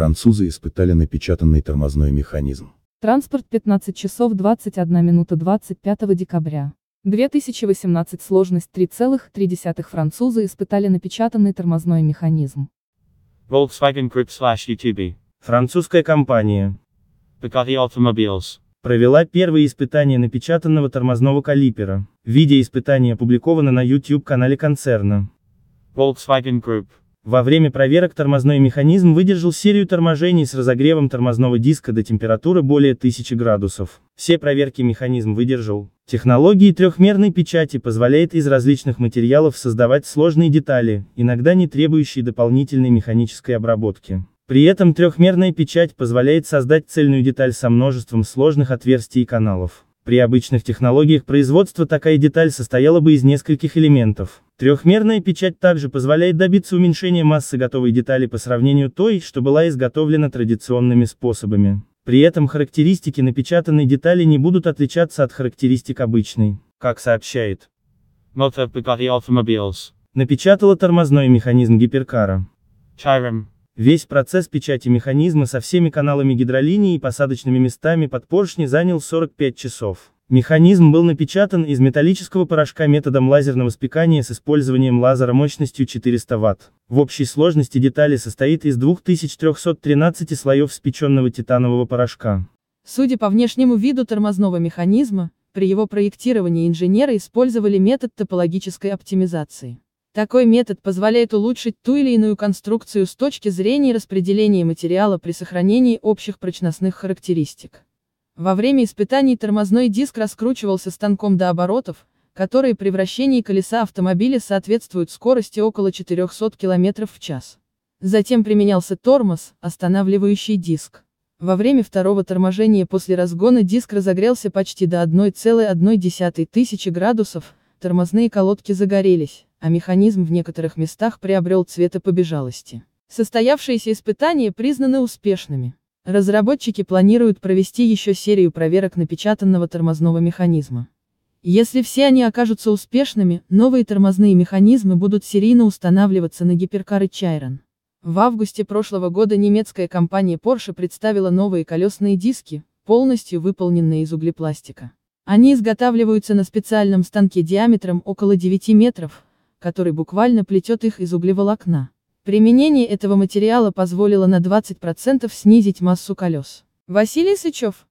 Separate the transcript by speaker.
Speaker 1: Французы испытали напечатанный тормозной механизм.
Speaker 2: Транспорт 15 часов 21 минута 25 декабря. 2018 сложность 3,3 французы испытали напечатанный тормозной механизм.
Speaker 1: Volkswagen Group slash UTB. Французская компания. Peugeot Automobiles. Провела первые испытания напечатанного тормозного калипера. Видео испытания опубликовано на YouTube-канале концерна. Volkswagen Group. Во время проверок тормозной механизм выдержал серию торможений с разогревом тормозного диска до температуры более 1000 градусов. Все проверки механизм выдержал. Технологии трехмерной печати позволяет из различных материалов создавать сложные детали, иногда не требующие дополнительной механической обработки. При этом трехмерная печать позволяет создать цельную деталь со множеством сложных отверстий и каналов. При обычных технологиях производства такая деталь состояла бы из нескольких элементов. Трехмерная печать также позволяет добиться уменьшения массы готовой детали по сравнению той, что была изготовлена традиционными способами. При этом характеристики напечатанной детали не будут отличаться от характеристик обычной, как сообщает Motor Automobiles. Напечатала тормозной механизм гиперкара. Chiron. Весь процесс печати механизма со всеми каналами гидролинии и посадочными местами под поршни занял 45 часов. Механизм был напечатан из металлического порошка методом лазерного спекания с использованием лазера мощностью 400 Вт. В общей сложности детали состоит из 2313 слоев спеченного титанового порошка.
Speaker 2: Судя по внешнему виду тормозного механизма, при его проектировании инженеры использовали метод топологической оптимизации. Такой метод позволяет улучшить ту или иную конструкцию с точки зрения распределения материала при сохранении общих прочностных характеристик. Во время испытаний тормозной диск раскручивался станком до оборотов, которые при вращении колеса автомобиля соответствуют скорости около 400 км в час. Затем применялся тормоз, останавливающий диск. Во время второго торможения после разгона диск разогрелся почти до 1,1 тысячи градусов, тормозные колодки загорелись, а механизм в некоторых местах приобрел побежалости. Состоявшиеся испытания признаны успешными. Разработчики планируют провести еще серию проверок напечатанного тормозного механизма. Если все они окажутся успешными, новые тормозные механизмы будут серийно устанавливаться на гиперкары Chiron. В августе прошлого года немецкая компания Porsche представила новые колесные диски, полностью выполненные из углепластика. Они изготавливаются на специальном станке диаметром около 9 метров, который буквально плетет их из углеволокна. Применение этого материала позволило на 20% снизить массу колес. Василий Сычев